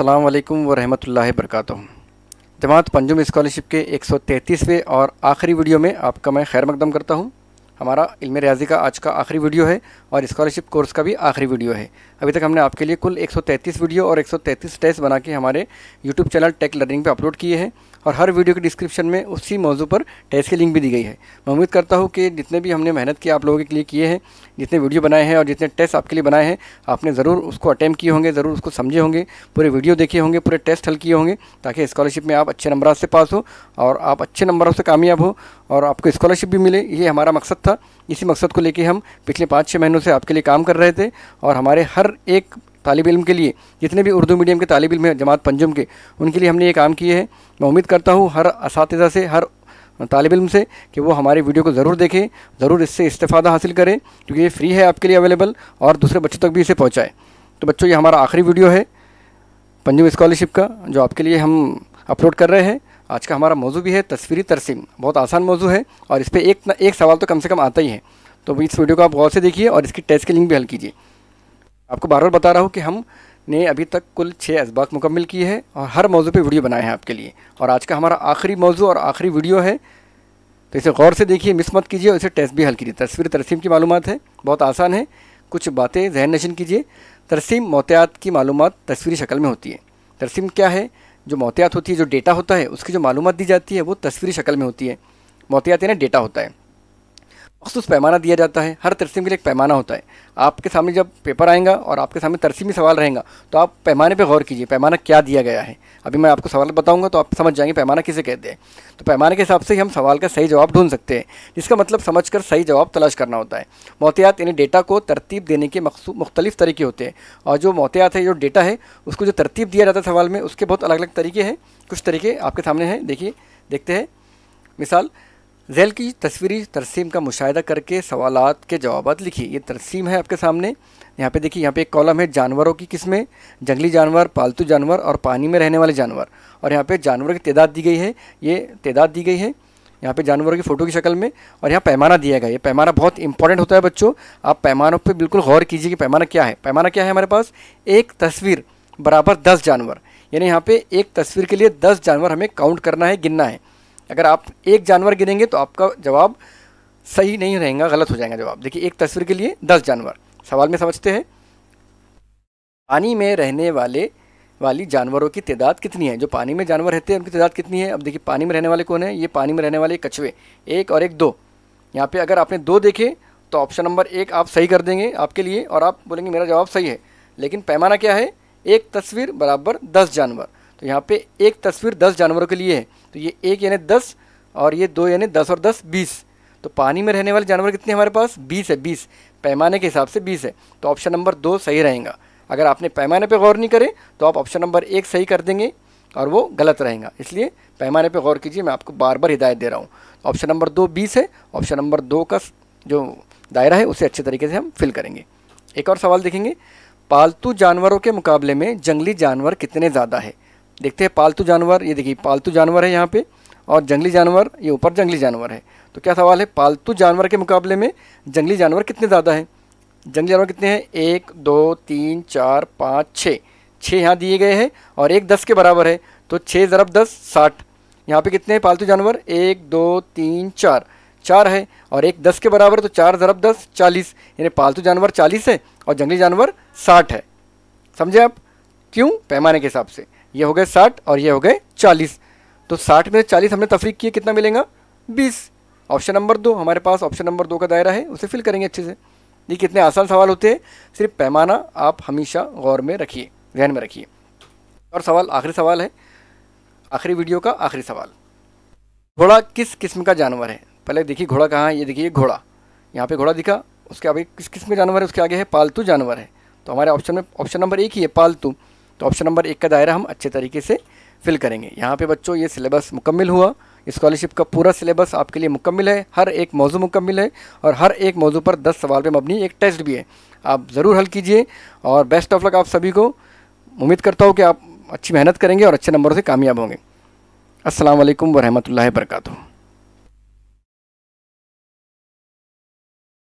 अल्लाम वरहमल वरक जमात पंजुम स्कॉलरशिप के 133वें और आखिरी वीडियो में आपका मैं खैर मकदम करता हूँ हमारा इल्म रियाजी का आज का आखिरी वीडियो है और स्कॉलरशिप कोर्स का भी आखिरी वीडियो है अभी तक हमने आपके लिए कुल 133 वीडियो और 133 टेस्ट बना के हमारे यूट्यूब चैनल टेक लर्निंग पे अपलोड किए हैं और हर वीडियो के डिस्क्रिप्शन में उसी मौजू पर टेस्ट की लिंक भी दी गई है मैं उम्मीद करता हूँ कि जितने भी हमने मेहनत की आप लोगों के लिए किए हैं जितने वीडियो बनाए हैं और जितने टेस्ट आपके लिए बनाए हैं आपने ज़रूर उसको अटैम्प्ट किए होंगे ज़रूर उसको समझे होंगे पूरे वीडियो देखे होंगे पूरे टेस्ट हल किए होंगे ताकि स्कॉलरशिप में आप अच्छे नंबर से पास हो और आप अच्छे नंबरों से कामयाब हो और आपको स्कॉलरशिप भी मिले ये हमारा मकसद था इसी मकसद को लेके हम पिछले पाँच छः महीनों से आपके लिए काम कर रहे थे और हमारे हर एक तालब इलम के लिए जितने भी उर्दू मीडियम के तालब इम हैं जमात पंजुम के उनके लिए हमने ये काम किए हैं मैं उम्मीद करता हूँ हर इस से हर तालब इम से कि वो हमारे वीडियो को ज़रूर देखें ज़रूर इससे इस्तेफादा हासिल करें क्योंकि ये फ्री है आपके लिए अवेलेबल और दूसरे बच्चों तक भी इसे पहुँचाएँ तो बच्चों ये हमारा आखिरी वीडियो है पंजुम स्कॉलरशिप का जो आपके लिए हम अपलोड कर रहे हैं आज का हमारा मौजू भी है तस्वीरी तरसीम बहुत आसान मौजू है और इस पर एक ना एक सवाल तो कम से कम आता ही है तो इस वीडियो को आप गौर से देखिए और इसकी टेस्ट के लिंक भी हल कीजिए आपको बार बार बता रहा हूँ कि हम ने अभी तक कुल छः इसबाक मुकम्मल किए हैं और हर मौजू पर वीडियो बनाए हैं आपके लिए और आज का हमारा आखिरी मौजू और आखिरी वीडियो है तो इसे गौर से देखिए मिस मत कीजिए और इसे टेस्ट भी हल कीजिए तस्वीर तरसीम की मालूम है बहुत आसान है कुछ बातें जहन नशन कीजिए तरसीम मोतियात की मालूम तस्वीरी शक्ल में होती है तरसीम क्या है जो मौतियात होती है जो डेटा होता है उसकी जो मालूम दी जाती है वो तस्वीरी शक्ल में होती है मौतियात यानी डेटा होता है मखसूस पैमाना दिया जाता है हर तरसीम के लिए एक पैमाना होता है आपके सामने जब पेपर आएगा और आपके सामने तरसीमी सवाल रहेगा तो आप पैमाने पर गौर कीजिए पैमाना क्या दिया गया है अभी मैं आपको सवाल बताऊँगा तो आप समझ जाएंगे पैमाना किसे कहते हैं तो पैमाने के हिसाब से ही हम सवाल का सही जवाब ढूंढ सकते हैं जिसका मतलब समझ कर सही जवाब तलाश करना होता है मोतियात यानी डेटा को तरतीब देने के मुख्तलिफ तरीके होते हैं और जो मोतियात है जो डेटा है उसको जो तरतीब दिया जाता है सवाल में उसके बहुत अलग अलग तरीके हैं कुछ तरीके आपके सामने हैं देखिए देखते हैं मिसाल जैल की तस्वीरी तरसीम का मुशाह करके सवाल के जवाब लिखिए ये तरसीम है आपके सामने यहाँ पे देखिए यहाँ पे एक कॉलम है जानवरों की किस्में जंगली जानवर पालतू जानवर और पानी में रहने वाले जानवर और यहाँ पे जानवरों की तादाद दी गई है ये तादाद दी गई है यहाँ पे जानवरों की फ़ोटो की शक्ल में और यहाँ पैमाना दिया गया है पैमाना बहुत इंपॉर्टेंट होता है बच्चों आप पैमानों पर बिल्कुल गौर कीजिए कि पैमाना क्या है पैमाना क्या है हमारे पास एक तस्वीर बराबर दस जानवर यानी यहाँ पर एक तस्वीर के लिए दस जानवर हमें काउंट करना है गिनना है अगर आप एक जानवर गिनेंगे तो आपका जवाब सही नहीं रहेगा गलत हो जाएगा जवाब देखिए एक तस्वीर के लिए दस जानवर सवाल में समझते हैं पानी में रहने वाले वाली जानवरों की तादाद कितनी है जो पानी में जानवर रहते हैं उनकी तादाद कितनी है अब देखिए पानी में रहने वाले कौन है ये पानी में रहने वाले कछुए एक और एक दो यहाँ पे अगर आपने दो देखे तो ऑप्शन नंबर एक आप सही कर देंगे आपके लिए और आप बोलेंगे मेरा जवाब सही है लेकिन पैमाना क्या है एक तस्वीर बराबर दस जानवर तो यहाँ पे एक तस्वीर दस जानवरों के लिए है तो ये एक यानी दस और ये दो यानी दस और दस बीस तो पानी में रहने वाले जानवर कितने हमारे पास बीस है बीस पैमाने के हिसाब से बीस है तो ऑप्शन नंबर दो सही रहेगा अगर आपने पैमाने पर गौर नहीं करें तो आप ऑप्शन नंबर एक सही कर देंगे और वो गलत रहेगा इसलिए पैमाने पर गौर कीजिए मैं आपको बार बार हिदायत दे रहा हूँ ऑप्शन तो नंबर दो बीस है ऑप्शन नंबर दो का जो दायरा है उसे अच्छे तरीके से हम फिल करेंगे एक और सवाल देखेंगे पालतू जानवरों के मुकाबले में जंगली जानवर कितने ज़्यादा है देखते हैं पालतू जानवर ये देखिए पालतू जानवर है यहाँ पे और जंगली जानवर ये ऊपर जंगली जानवर है तो क्या सवाल है पालतू जानवर के मुकाबले में जंगली जानवर कितने ज़्यादा हैं जंगली जानवर कितने हैं एक दो तीन चार पाँच छः छः यहाँ दिए गए हैं और एक दस के बराबर है तो छः ज़रब दस साठ यहाँ पे कितने हैं पालतू जानवर एक दो तीन चार चार है और एक दस के बराबर तो चार ज़रब दस चालीस यानी पालतू जानवर चालीस है और जंगली जानवर साठ है समझे आप क्यों पैमाने के हिसाब से ये हो गए साठ और ये हो गए चालीस तो साठ में चालीस हमने तफरीक किए कितना मिलेगा बीस ऑप्शन नंबर दो हमारे पास ऑप्शन नंबर दो का दायरा है उसे फिल करेंगे अच्छे से ये कितने आसान सवाल होते हैं सिर्फ पैमाना आप हमेशा गौर में रखिए जहन में रखिए और सवाल आखिरी सवाल है आखिरी वीडियो का आखिरी सवाल घोड़ा किस किस्म का जानवर है पहले देखिए घोड़ा कहाँ है ये देखिए घोड़ा यहाँ पे घोड़ा दिखा उसके आगे किस किस्म का जानवर है उसके आगे है पालतू जानवर है तो हमारे ऑप्शन में ऑप्शन नंबर एक ही है पालतू तो ऑप्शन नंबर एक का दायरा हम अच्छे तरीके से फिल करेंगे यहाँ पे बच्चों ये सिलेबस मुकम्मल हुआ स्कॉलरशिप का पूरा सिलेबस आपके लिए मुकम्मल है हर एक मौजू मुकम्मल है और हर एक मौजू पर दस सवाल पर मबनी एक टेस्ट भी है आप ज़रूर हल कीजिए और बेस्ट ऑफ लक आप सभी को उम्मीद करता हूँ कि आप अच्छी मेहनत करेंगे और अच्छे नंबरों से कामयाब होंगे असलकम वरहमल वर्का